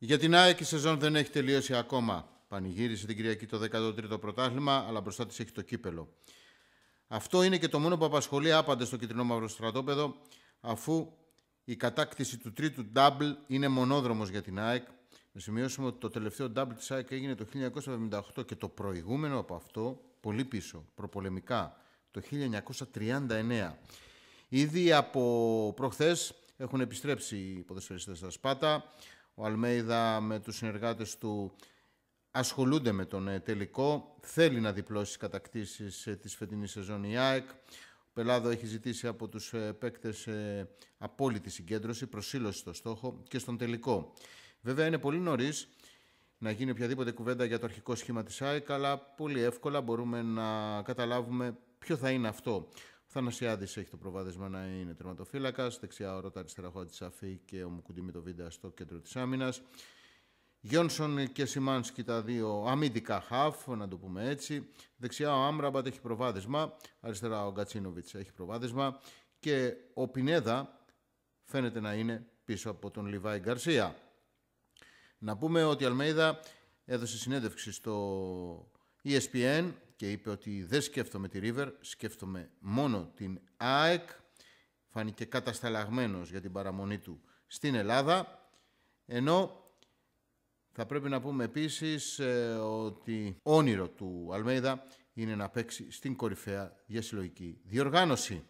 Για την ΑΕΚ η σεζόν δεν έχει τελειώσει ακόμα. Πανηγύρισε την Κυριακή το 13ο πρωτάθλημα, αλλά μπροστά της έχει το κύπελο. Αυτό είναι και το μόνο που απασχολεί άπαντε στο κεντρικό μαύρο στρατόπεδο, αφού η κατάκτηση του τρίτου double είναι μονόδρομος για την ΑΕΚ. Να σημειώσουμε ότι το τελευταίο double της ΑΕΚ έγινε το 1978 και το προηγούμενο από αυτό, πολύ πίσω, προπολεμικά, το 1939. Ήδη από προχθές έχουν επιστρέψει οι ποδοσφαιριστές στα Σπάτα. Ο Αλμέιδα με τους συνεργάτες του ασχολούνται με τον ε, τελικό. Θέλει να διπλώσει τις κατακτήσεις ε, της φετινής σεζόν η ΑΕΚ. Ο Πελάδο έχει ζητήσει από τους ε, παίκτες απόλυτη συγκέντρωση, προσήλωση στο στόχο και στον τελικό. Βέβαια είναι πολύ νωρίς να γίνει οποιαδήποτε κουβέντα για το αρχικό σχήμα της ΑΕΚ, αλλά πολύ εύκολα μπορούμε να καταλάβουμε ποιο θα είναι αυτό. Θανασιάδης έχει το προβάδισμα να είναι τερματοφύλακας. Δεξιά ο Ρότα, αριστερά ο Ατζησαφή και ο Μουκουντή με το Βίντα στο κέντρο της άμυνας. Γιόνσον και Σιμάνσκι τα δύο αμυντικά χαφ, να το πούμε έτσι. Δεξιά ο Άμραμπατ έχει προβάδισμα. Αριστερά ο Γκατσίνοβιτ έχει προβάδισμα. Και ο Πινέδα φαίνεται να είναι πίσω από τον Λιβάη Γκαρσία. Να πούμε ότι η Αλμέιδα έδωσε συνέντευξη στο ESPN και είπε ότι δεν σκέφτομαι τη River, σκέφτομαι μόνο την ΑΕΚ. Φάνηκε κατασταλαγμένος για την παραμονή του στην Ελλάδα. Ενώ θα πρέπει να πούμε επίσης ε, ότι όνειρο του Αλμέιδα είναι να παίξει στην κορυφαία για διοργάνωση.